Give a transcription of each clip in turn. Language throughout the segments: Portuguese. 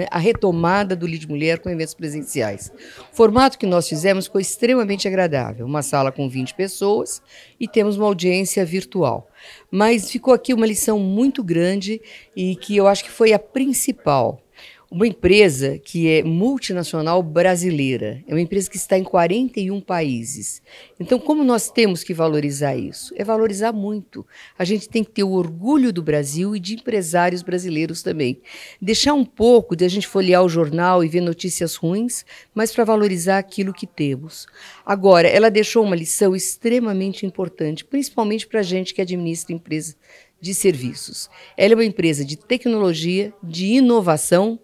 Né, a retomada do Lead Mulher com eventos presenciais. O formato que nós fizemos foi extremamente agradável, uma sala com 20 pessoas e temos uma audiência virtual. Mas ficou aqui uma lição muito grande e que eu acho que foi a principal, uma empresa que é multinacional brasileira, é uma empresa que está em 41 países. Então, como nós temos que valorizar isso? É valorizar muito. A gente tem que ter o orgulho do Brasil e de empresários brasileiros também. Deixar um pouco de a gente folhear o jornal e ver notícias ruins, mas para valorizar aquilo que temos. Agora, ela deixou uma lição extremamente importante, principalmente para a gente que administra empresa de serviços. Ela é uma empresa de tecnologia, de inovação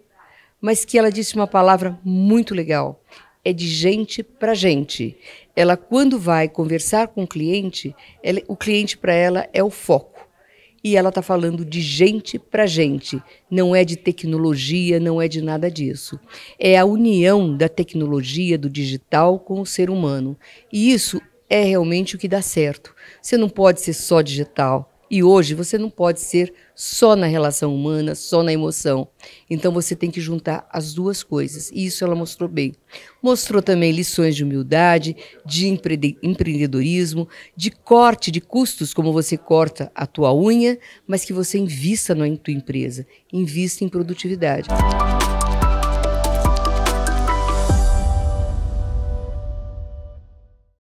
mas que ela disse uma palavra muito legal. É de gente para gente. Ela, quando vai conversar com o cliente, ela, o cliente para ela é o foco. E ela está falando de gente para gente. Não é de tecnologia, não é de nada disso. É a união da tecnologia, do digital com o ser humano. E isso é realmente o que dá certo. Você não pode ser só digital. E hoje você não pode ser só na relação humana, só na emoção. Então você tem que juntar as duas coisas. E isso ela mostrou bem. Mostrou também lições de humildade, de empreendedorismo, de corte de custos, como você corta a tua unha, mas que você invista na tua empresa, invista em produtividade.